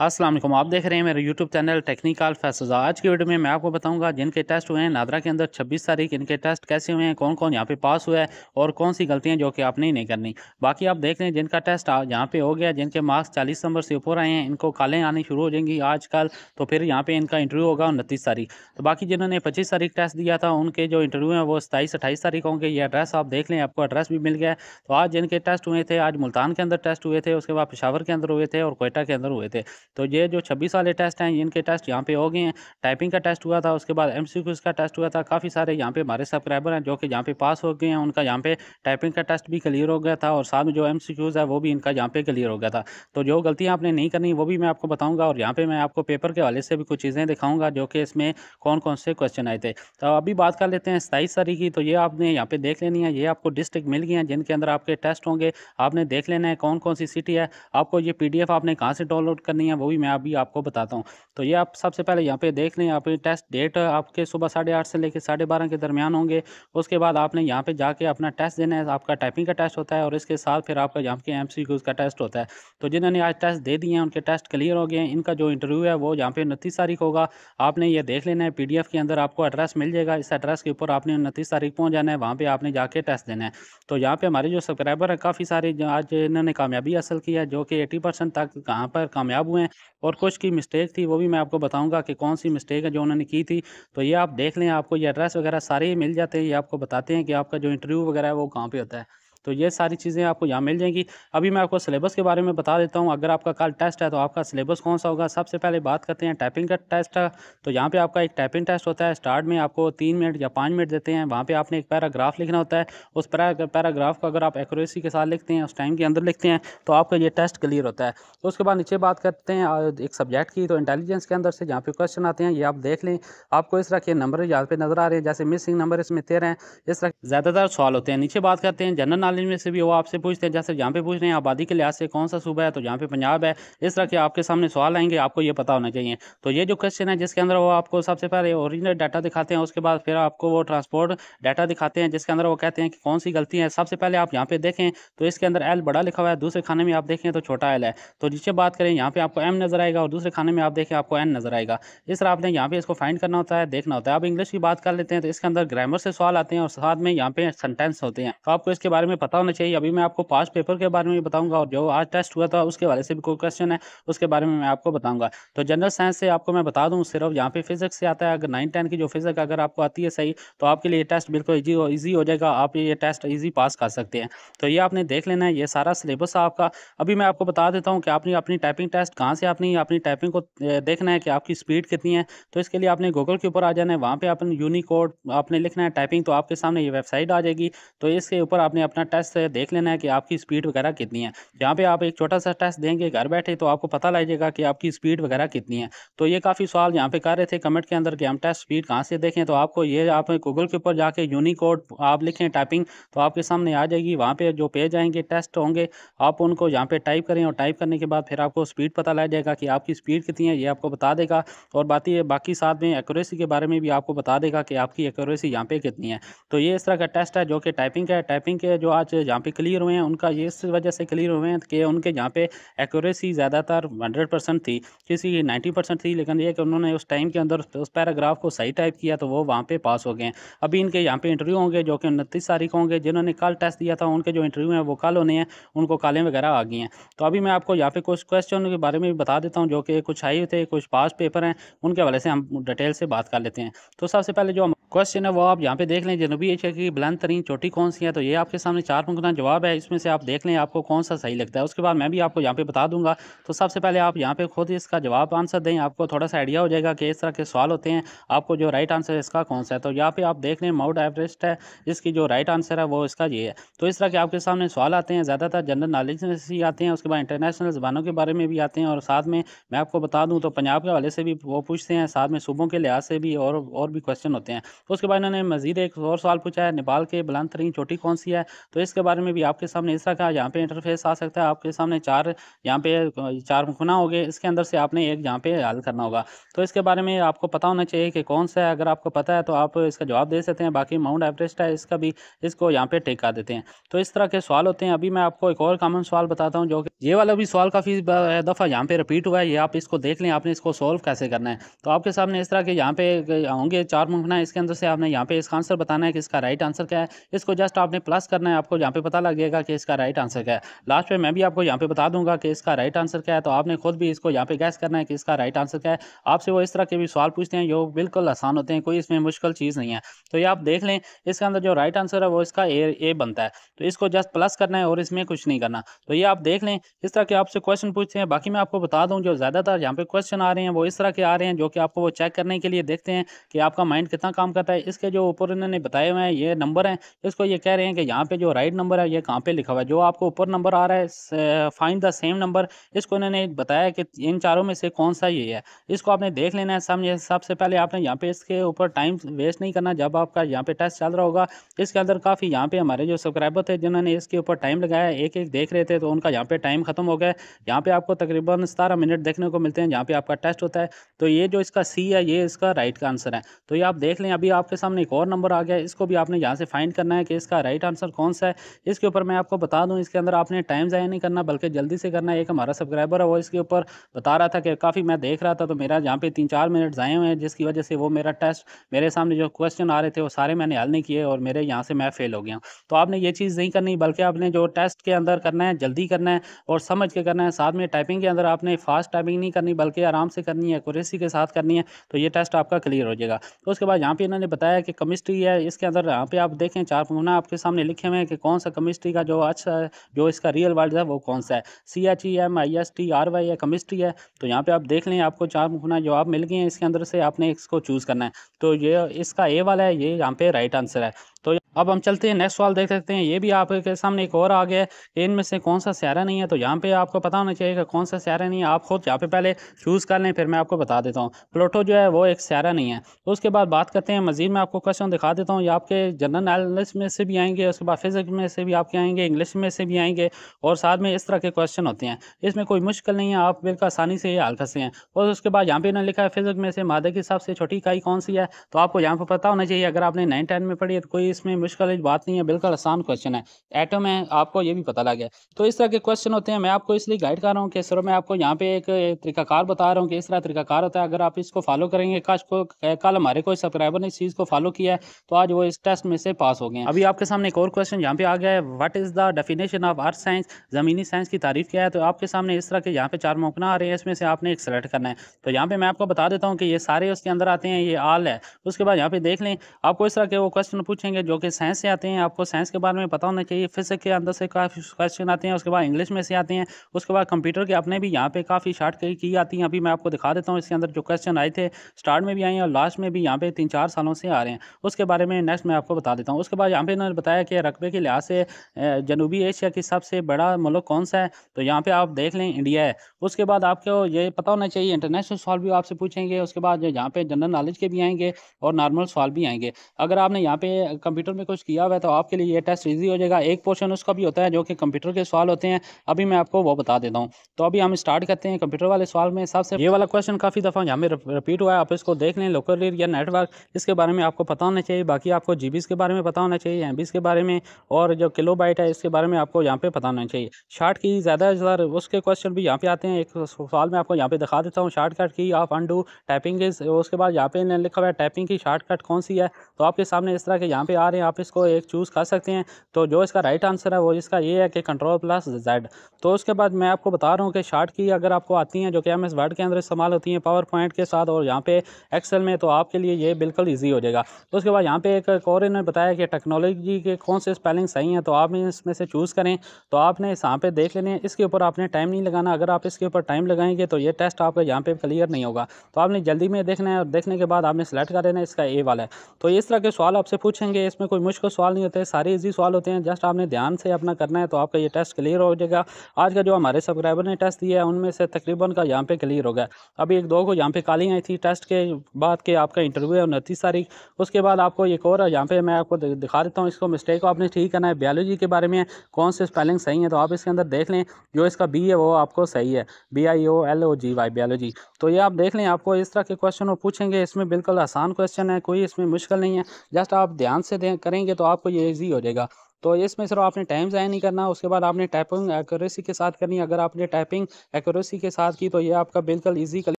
असलम आप देख रहे हैं मेरे यूट्यूब चैनल टेक्निकल फैसला आज की वीडियो में मैं आपको बताऊंगा जिनके टेस्ट हुए हैं नादरा के अंदर 26 तारीख इनके टेस्ट कैसे हुए हैं कौन कौन यहाँ पे पास हुआ है और कौन सी गलतियाँ जो कि आपने ही नहीं करनी बाकी आप देख रहे हैं जिनका टेस्ट यहाँ पे हो गया जिनके मार्क्स चालीस नंबर से ऊपर आए हैं इनको कालें आनी शुरू हो जाएंगी आज तो फिर यहाँ पर इनका इंटरव्यू होगा उनतीस तारीख तो बाकी जिन्होंने पच्चीस तारीख टेस्ट दिया था उनके जो इंटरव्यू हैं वो सताईस अट्ठाईस तारीख होंगे ये एड्रेस आप देख लें आपको एड्रेस भी मिल गया तो आज जिनके टेस्ट हुए थे आज मुल्तान के अंदर टेस्ट हुए थे उसके बाद पिशावर के अंदर हुए थे और कोयटा के अंदर हुए थे तो ये जो छब्बीस वाले टेस्ट हैं इनके टेस्ट यहाँ पे हो गए हैं टाइपिंग का टेस्ट हुआ था उसके बाद एम का टेस्ट हुआ था काफ़ी सारे यहाँ पे हमारे सब्सक्राइबर हैं जो कि यहाँ पे पास हो गए हैं उनका यहाँ पे टाइपिंग का टेस्ट भी क्लियर हो गया था और साथ में जो एम है वो भी इनका यहाँ पे क्लियर हो गया था तो जो गलतियाँ आपने नहीं करनी वो भी मैं आपको बताऊँगा और यहाँ पर मैं आपको पेपर के हवाले से भी कुछ चीज़ें दिखाऊँगा जो कि इसमें कौन कौन से क्वेश्चन आए थे तो अभी बात कर लेते हैं सताईस तारीख की तो ये आपने यहाँ पे देख लेनी है ये आपको डिस्ट्रिक्ट मिल गई हैं जिनके अंदर आपके टेस्ट होंगे आपने देख लेना है कौन कौन सी सिटी है आपको ये पी आपने कहाँ से डाउनलोड करनी है वो भी मैं अभी आपको बताता हूँ तो ये आप सबसे पहले यहाँ पे देख लें यहाँ पे टेस्ट डेट आपके सुबह साढ़े आठ से लेकर साढ़े बारह के दरमियान होंगे उसके बाद आपने यहाँ पे जाके अपना टेस्ट देना है आपका टाइपिंग का टेस्ट होता है और इसके साथ फिर आपका यहाँ के एम का टेस्ट होता है तो जिन्होंने आज टेस्ट दे दिए हैं उनके टेस्ट क्लियर हो गए हैं इनका जो इंटरव्यू है वो यहाँ पे उनतीस तारीख होगा आपने ये देख लेना है पी के अंदर आपको एड्रेस मिल जाएगा इस एड्रेस के ऊपर आपने उनतीस तारीख पहुँच जाना है वहाँ पर आपने जाके टेस्ट देना है तो यहाँ पर हमारे जो सब्सक्राइबर हैं काफ़ी सारे आज इन्होंने कामयाबी हासिल की है जो कि एटी तक कहाँ पर कामयाब हुए हैं हैं और कुछ की मिस्टेक थी वो भी मैं आपको बताऊंगा कि कौन सी मिस्टेक है जो उन्होंने की थी तो ये आप देख लें आपको ये एड्रेस वगैरह सारे मिल जाते हैं ये आपको बताते हैं कि आपका जो इंटरव्यू वगैरह है वो कहाँ पर होता है तो ये सारी चीज़ें आपको यहाँ मिल जाएंगी अभी मैं आपको सिलेबस के बारे में बता देता हूँ अगर आपका कल टेस्ट है तो आपका सिलेबस कौन सा होगा सबसे पहले बात करते हैं टाइपिंग का टेस्ट का तो यहाँ पे आपका एक टाइपिंग टेस्ट होता है स्टार्ट में आपको तीन मिनट या पाँच मिनट देते हैं वहाँ पर आपने एक पैराग्राफ लिखना होता है उस पैराग्राफ को अगर आप एकोरेसी के साथ लिखते हैं उस टाइम के अंदर लिखते हैं तो आपका ये टेस्ट क्लियर होता है उसके बाद नीचे बात करते हैं एक सब्जेक्ट की तो इंटेलिजेंस के अंदर से जहाँ पे क्वेश्चन आते हैं ये आप देख लें आपको इस तरह के नंबर यहाँ पे नज़र आ रहे हैं जैसे मिसिंग नंबर इसमें तेरह हैं इस तरह ज़्यादातर सवाल होते हैं नीचे बात करते हैं जनरल नॉलेज में से भी वो आपसे पूछते हैं जैसे यहाँ पे पूछ रहे हैं आबादी के लिहाज से कौन सा सूबा है तो यहाँ पे पंजाब है इस तरह के आपके सामने सवाल आएंगे आपको ये पता होना चाहिए तो ये जो क्वेश्चन है जिसके अंदर वो आपको सबसे पहले ओरिजिनल डाटा दिखाते हैं उसके बाद फिर आपको वो ट्रांसपोर्ट डाटा दिखाते हैं जिसके अंदर वो कहते हैं कि कौन सी गलती है सबसे पहले आप यहाँ पे देखें तो इसके अंदर एल बड़ा लिखा हुआ है दूसरे खाने में आप देखें तो छोटा एल है तो नीचे बात करें यहाँ पे आपको एम नजर आएगा और दूसरे खाने में आप देखें आपको एन नजर आएगा इस तरह आपने यहाँ पे इसको फाइंड करना होता है देखना होता है आप इंग्लिश की बात कर लेते हैं तो इसके अंदर ग्रामर से सवाल आते हैं और साथ में यहाँ पे सेंटेंस होते हैं तो आपको इसके बारे में पता होना चाहिए अभी मैं आपको पास्ट पेपर के बारे में बताऊंगा और जो आज टेस्ट हुआ था उसके बारे से भी कोई क्वेश्चन है उसके बारे में मैं आपको बताऊंगा तो जनरल साइंस से आपको मैं बता दूँ सिर्फ यहाँ पे फिजिक्स से आता है अगर नाइन टेन की जो फिजिक्स अगर आपको आती है सही तो आपके लिए टेस्ट बिल्कुल ईजी हो ईजी हो जाएगा आप ये टेस्ट ईजी पास कर सकते हैं तो ये आपने देख लेना है ये सारा सिलेबस है आपका अभी मैं आपको बता देता हूँ कि आपने अपनी टाइपिंग टेस्ट कहाँ से आपने अपनी टाइपिंग को देखना है कि आपकी स्पीड कितनी है तो इसके लिए आपने गूगल के ऊपर आ जाना है वहाँ पर आपने यूनिकोड आपने लिखना है टाइपिंग तो आपके सामने ये वेबसाइट आ जाएगी तो इसके ऊपर आपने अपना टेस्ट देख लेना है कि आपकी स्पीड वगैरह कितनी है यहाँ पे आप एक छोटा सा टेस्ट देंगे घर बैठे तो आपको पता लगेगा कि आपकी स्पीड वगैरह कितनी है तो ये काफ़ी सवाल यहाँ पे कर रहे थे कमेंट के अंदर कि हम टेस्ट स्पीड कहाँ से देखें तो आपको ये आप गूगल के ऊपर जाके यूनिकोड आप लिखें टाइपिंग तो आपके सामने आ जाएगी वहाँ पर जो पेज आएंगे टेस्ट होंगे आप उनको यहाँ पे टाइप करें और टाइप करने के बाद फिर आपको स्पीड पता लग जाएगा कि आपकी स्पीड कितनी है ये आपको बता देगा और बाकी बाकी साथ में एक्यूरेसी के बारे में भी आपको बता देगा कि आपकी एकोरेसी यहाँ पे कितनी है तो ये इस तरह का टेस्ट है जो कि टाइपिंग का है टाइपिंग के जो आज जहाँ पे क्लियर हुए हैं उनका ये इस वजह से क्लियर हुए हैं कि उनके जहाँ पे एक्यूरेसी ज़्यादातर हंड्रेड परसेंट थी किसी की नाइन्टी परसेंट थी लेकिन ये कि उन्होंने उस टाइम के अंदर उस पैराग्राफ को सही टाइप किया तो वो वहाँ पर पास हो गए अभी इनके यहाँ पर इंटरव्यू होंगे जो कि उनतीस तारीख होंगे जिन्होंने कल टेस्ट दिया था उनके जो इंटरव्यू हैं वो कल होने हैं उनको कालें वगैरह आ गई हैं तो अभी मैं आपको यहाँ पे कुछ क्वेश्चन के बारे में भी बता देता हूँ जो कि कुछ आई थे कुछ पास पेपर हैं उनके हवाले से हम डिटेल से बात कर लेते हैं तो सबसे पहले जो क्वेश्चन है वो आप यहाँ पे देख लें जनूबी एशिया की बुलंद तरीन चोटी कौन सी है तो ये आपके सामने चार मुकदा जवाब है इसमें से आप देख लें आपको कौन सा सही लगता है उसके बाद मैं भी आपको यहाँ पे बता दूंगा तो सबसे पहले आप यहाँ पे खुद इसका जवाब आंसर दें आपको थोड़ा सा आइडिया हो जाएगा कि इस तरह के सवाल होते हैं आपको जो राइट आंसर है इसका कौन सा है तो यहाँ पे आप देख लें माउंट एवरेस्ट है इसकी जो राइट आंसर है वो इसका ये है तो इस तरह के आपके सामने सवाल आते हैं ज़्यादातर जनरल नॉलेज में से आते हैं उसके बाद इंटरनेशनल जबानों के बारे में भी आते हैं और साथ में मैं आपको बता दूँ तो पंजाब के वाले से भी वो पूछते हैं साथ में सूबों के लिहाज से भी और और भी क्वेश्चन होते हैं तो उसके बाद इन्होंने मजीद एक और सवाल पूछा है नेपाल के बुलंद तरीन चोटी कौन सी है तो तो इसके बारे में भी आपके सामने इस तरह का यहाँ पे इंटरफेस आ सकता है आपके सामने चार यहाँ पे चार खुना हो गए इसके अंदर से आपने एक यहाँ पे हल करना होगा तो इसके बारे में आपको पता होना चाहिए कि कौन सा है अगर आपको पता है तो आप इसका जवाब दे सकते हैं बाकी माउंट एवरेस्ट है इसका भी इसको यहाँ पे टेक कर देते हैं तो इस तरह के सवाल होते हैं अभी मैं आपको एक और कॉमन सवाल बताता हूँ जो कि ये वाला भी सवाल काफ़ी दफ़ा यहाँ पे रिपीट हुआ है ये आप इसको देख लें आपने इसको सॉल्व कैसे करना है तो आपके सामने इस तरह के यहाँ पे होंगे चार मुखना इसके अंदर से आपने यहाँ पे इसका आंसर बताना है कि इसका राइट आंसर क्या है इसको जस्ट आपने प्लस करना है आपको यहाँ पे पता लग जाएगा कि इसका राइट आंसर क्या है लास्ट में मैं भी आपको यहाँ पे बता दूंगा कि इसका राइट आंसर क्या है तो आपने खुद भी इसको यहाँ पे गैस करना है कि इसका राइट आंसर क्या है आपसे वो इस तरह के भी सवाल पूछते हैं जो बिल्कुल आसान होते हैं कोई इसमें मुश्किल चीज़ नहीं है तो ये आप देख लें इसके अंदर जो राइट आंसर है वो इसका ए ए बनता है तो इसको जस्ट प्लस करना है और इसमें कुछ नहीं करना तो ये आप देख लें इस तरह के आपसे क्वेश्चन पूछते हैं बाकी मैं आपको बता दूँ जो ज़्यादातर यहाँ पे क्वेश्चन आ रहे हैं वो इस तरह के आ रहे हैं जो कि आपको वो चेक करने के लिए देखते हैं कि आपका माइंड कितना काम करता है इसके जो ऊपर इन्होंने बताए हुए हैं ये नंबर हैं इसको ये कह रहे हैं कि यहाँ पे जो राइट नंबर है ये कहाँ पे लिखा हुआ है जो आपको ऊपर नंबर आ रहा है फाइंड द सेम नंबर इसको इन्होंने बताया कि इन चारों में से कौन सा ये है इसको आपने देख लेना है समझे सबसे पहले आपने यहाँ पे इसके ऊपर टाइम वेस्ट नहीं करना जब आपका यहाँ पे टेस्ट चल रहा होगा इसके अंदर काफ़ी यहाँ पे हमारे जो सब्सक्राइबर थे जिन्होंने इसके ऊपर टाइम लगाया एक एक देख रहे थे तो उनका यहाँ पे टाइम खत्म हो गया यहाँ पे आपको तकरीबन सतारह मिनट देखने को मिलते हैं जहाँ पे आपका टेस्ट होता है तो ये जो इसका सी है ये इसका राइट का आंसर है तो ये आप देख लें अभी आपके सामने एक और नंबर आ गया इसको भी आपने यहाँ से फाइंड करना है कि इसका राइट आंसर कौन डिस्टेंस है इसके ऊपर मैं आपको बता दूँ इसके अंदर आपने टाइम ज़ाया नहीं करना बल्कि जल्दी से करना एक हमारा सब्सक्राइबर है वो इसके ऊपर बता रहा था कि काफ़ी मैं देख रहा था तो मेरा यहाँ पे तीन चार मिनट ज़ाए हुए हैं जिसकी वजह से वो मेरा टेस्ट मेरे सामने जो क्वेश्चन आ रहे थे वो सारे मैंने हल नहीं किए और मेरे यहाँ से मैं फेल हो गया तो आपने ये चीज़ नहीं करनी बल्कि आपने जो टेस्ट के अंदर करना है जल्दी करना है और समझ के करना है साथ में टाइपिंग के अंदर आपने फास्ट टाइपिंग नहीं करनी बल्कि आराम से करनी है कुरेसी के साथ करनी है तो ये टेस्ट आपका क्लियर हो जाएगा उसके बाद यहाँ पे इन्होंने बताया कि केमिस्ट्री है इसके अंदर यहाँ पे आप देखें चार नमूना आपके सामने लिखे हुए हैं कि कौन सा केमिस्ट्री का जो अच्छा जो इसका रियल वर्ल्ड है वो कौन सा है C H E M I S T R Y या केमिस्ट्री है तो यहाँ पे आप देख लें आपको चार मुखना जवाब मिल गए हैं इसके अंदर से आपने इसको चूज़ करना है तो ये इसका ए वाला है ये यहाँ पे राइट आंसर है तो अब हम चलते हैं नेक्स्ट सवाल देख सकते हैं ये भी आपके सामने एक और आ गया है इनमें से कौन सा सहारा नहीं है तो यहाँ पे आपको पता होना चाहिए कि कौन सा सहारा नहीं है आप खुद यहाँ पे पहले चूज़ कर लें फिर मैं आपको बता देता हूँ प्लोटो जो है वो एक सहारा नहीं है उसके बाद बात करते हैं मजीद मैं आपको क्वेश्चन दिखा देता हूँ ये आपके जनरल नॉलेज में से भी आएंगे उसके बाद फिजिक्स में से भी आपके आएंगे इंग्लिश में से भी आएंगे और साथ में इस तरह के क्वेश्चन होते हैं इसमें कोई मुश्किल नहीं है आप बिल्कुल आसानी से ये हाल कर हैं और उसके बाद यहाँ पे इन्होंने लिखा है फिजिक्स में से मादे के हिसाब से छोटी इकाई कौन सी है तो आपको यहाँ पर पता होना चाहिए अगर आपने नाइन टेन में पढ़ी तो कोई इसमें मुश्किल बात नहीं है बिल्कुल आसान क्वेश्चन है एटम है आपको ये भी पता लग गया तो इस तरह के क्वेश्चन होते हैं मैं आपको इसलिए गाइड कर रहा हूँ कि सर मैं आपको यहाँ पे एक तरीकाकार बता रहा हूँ कि इस तरह तरीकाकार होता है अगर आप इसको फॉलो करेंगे काश को कल हमारे कोई सब्सक्राइबर ने इस चीज़ को फॉलो किया है तो आज वो इस टेस्ट में से पास हो गए अभी आपके सामने एक और क्वेश्चन यहाँ पे आ गया है what is the definition of earth science ज़मीनी साइंस की तारीफ किया है तो आपके सामने इस तरह के यहाँ पे चार मौकना आ रहे हैं इसमें से आपने एक सेलेक्ट करना है तो यहाँ पर मैं आपको बता देता हूँ कि ये सारे उसके अंदर आते हैं ये आल है उसके बाद यहाँ पे देख लें आपको इस तरह के वो क्वेश्चन पूछेंगे जो कि साइंस से आते हैं आपको साइंस के बारे में पता होना चाहिए फिजिक्स के अंदर से काफ़ी क्वेश्चन आते हैं उसके बाद इंग्लिश में से आते हैं उसके बाद कंप्यूटर के अपने भी यहाँ पे काफ़ी शार्ट की आती हैं अभी मैं आपको दिखा देता हूँ इसके अंदर जो क्वेश्चन आए थे स्टार्ट में भी आए हैं और लास्ट में भी यहाँ पे तीन चार सालों से आ रहे हैं उसके बारे में नेक्स्ट मैं आपको बता देता हूँ उसके बाद यहाँ पे इन्होंने बताया कि रकबे के लिहाज से जनूबी एशिया की सबसे बड़ा मुल्क कौन सा है तो यहाँ पर आप देख लें इंडिया है उसके बाद आपको ये पता होना चाहिए इंटरनेशनल सवाल भी आपसे पूछेंगे उसके बाद यहाँ पर जनरल नॉलेज के भी आएंगे और नॉर्मल सवाल भी आएंगे अगर आपने यहाँ पे कंप्यूटर में कुछ किया हुआ है तो आपके लिए ये टेस्ट ईजी हो जाएगा एक पोर्शन उसका भी होता है जो कि कंप्यूटर के सवाल होते हैं अभी मैं आपको वो बता देता हूँ तो अभी हम स्टार्ट करते हैं कंप्यूटर वाले सवाल में सबसे ये वाला क्वेश्चन काफ़ी दफ़ा यहाँ में रिपीट हुआ है आप इसको देख लें लोकल या नेटवर्क इसके बारे में आपको पता होना चाहिए बाकी आपको जी के बारे में पता होना चाहिए एम के बारे में और जो किलो बाइट है इसके बारे में आपको यहाँ पे पता होना चाहिए शार्ट की ज़्यादा ज़्यादा उसके क्वेश्चन भी यहाँ पे आते हैं एक सवाल मैं आपको यहाँ पे दिखा देता हूँ शार्टकट की आप अंडू टाइपिंग उसके बाद यहाँ पे लिखा हुआ है टाइपिंग की शार्टकट कौन सी है तो आपके सामने इस तरह के यहाँ पे आ रहे हैं आप इसको एक चूज़ कर सकते हैं तो जो इसका राइट आंसर है वो इसका ये है कि कंट्रोल प्लस जेड तो उसके बाद मैं आपको बता रहा हूँ कि शार्ट की अगर आपको आती हैं जो कि एम एस वर्ड के अंदर इस्तेमाल होती हैं पावर पॉइंट के साथ और यहाँ पे एक्सेल में तो आपके लिए ये बिल्कुल ईजी हो जाएगा तो उसके बाद यहाँ पे एक कौर ने बताया कि टेक्नोलॉजी के कौन से स्पेलिंग सही हैं तो आप इसमें से चूज़ करें तो आपने इस यहाँ देख लेने इसके ऊपर आपने टाइम नहीं लगाना अगर आप इसके ऊपर टाइम लगाएंगे तो ये टेस्ट आपका यहाँ पे क्लियर नहीं होगा तो आपने जल्दी में देखना है और देखने के बाद आपने सेलेक्ट कर लेना इसका ए वाला है तो इस तरह के सवाल आपसे पूछेंगे इसमें कोई कोई मुश्किल सवाल नहीं होते सारे इजी सवाल होते हैं जस्ट आपने ध्यान से अपना करना है तो आपका ये टेस्ट क्लियर हो जाएगा आज का जो हमारे सब्सक्राइबर ने टेस्ट दिया है उनमें से तकरीबन का यहाँ पे क्लियर हो गया अभी एक दो को यहाँ पे काली आई थी टेस्ट के बाद के आपका इंटरव्यू है उनतीस तारीख उसके बाद आपको एक और यहाँ पे मैं आपको दिखा देता हूँ इसको मिस्टेक आपने ठीक करना है बायोलॉजी के बारे में कौन से स्पेलिंग सही है तो आप इसके अंदर देख लें जो इसका बी है वो आपको सही है B I O L O G Y biology तो ये आप देख लें आपको इस तरह के क्वेश्चन वो पूछेंगे इसमें बिल्कुल आसान क्वेश्चन है कोई इसमें मुश्किल नहीं है जस्ट आप ध्यान से दें करेंगे तो आपको ये ईजी हो जाएगा तो इसमें सिर्फ आपने टाइम ज़ाया नहीं करना उसके बाद आपने टाइपिंग एक्यूरेसी के साथ करनी अगर आपने टाइपिंग एक्यूरेसी के साथ की तो ये आपका बिल्कुल ईजी